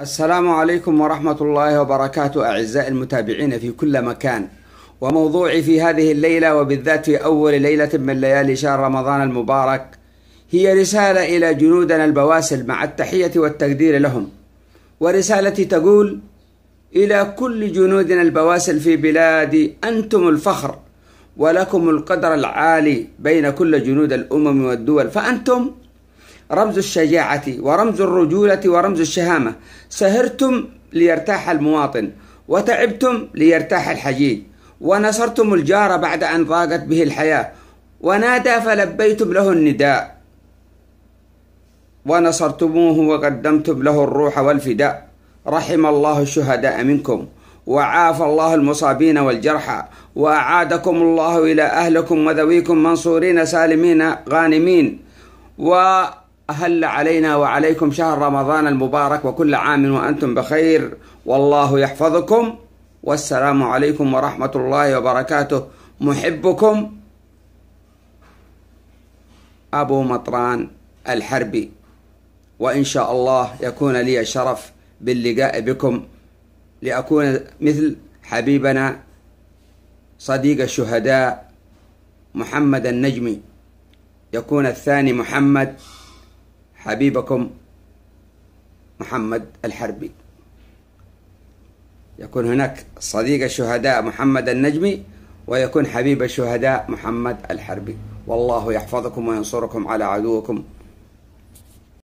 السلام عليكم ورحمة الله وبركاته أعزائي المتابعين في كل مكان وموضوعي في هذه الليلة وبالذات في أول ليلة من ليالي شهر رمضان المبارك هي رسالة إلى جنودنا البواسل مع التحية والتقدير لهم ورسالتي تقول إلى كل جنودنا البواسل في بلادي أنتم الفخر ولكم القدر العالي بين كل جنود الأمم والدول فأنتم رمز الشجاعة ورمز الرجولة ورمز الشهامة سهرتم ليرتاح المواطن وتعبتم ليرتاح الحجيج ونصرتم الجار بعد أن ضاقت به الحياة ونادى فلبيتم له النداء ونصرتموه وقدمتم له الروح والفداء رحم الله الشهداء منكم وعاف الله المصابين والجرحى وأعادكم الله إلى أهلكم وذويكم منصورين سالمين غانمين و أهل علينا وعليكم شهر رمضان المبارك وكل عام وأنتم بخير والله يحفظكم والسلام عليكم ورحمة الله وبركاته محبكم أبو مطران الحربي وإن شاء الله يكون لي الشرف باللقاء بكم لأكون مثل حبيبنا صديق الشهداء محمد النجمي يكون الثاني محمد حبيبكم محمد الحربي يكون هناك صديق الشهداء محمد النجمي ويكون حبيب الشهداء محمد الحربي والله يحفظكم وينصركم على عدوكم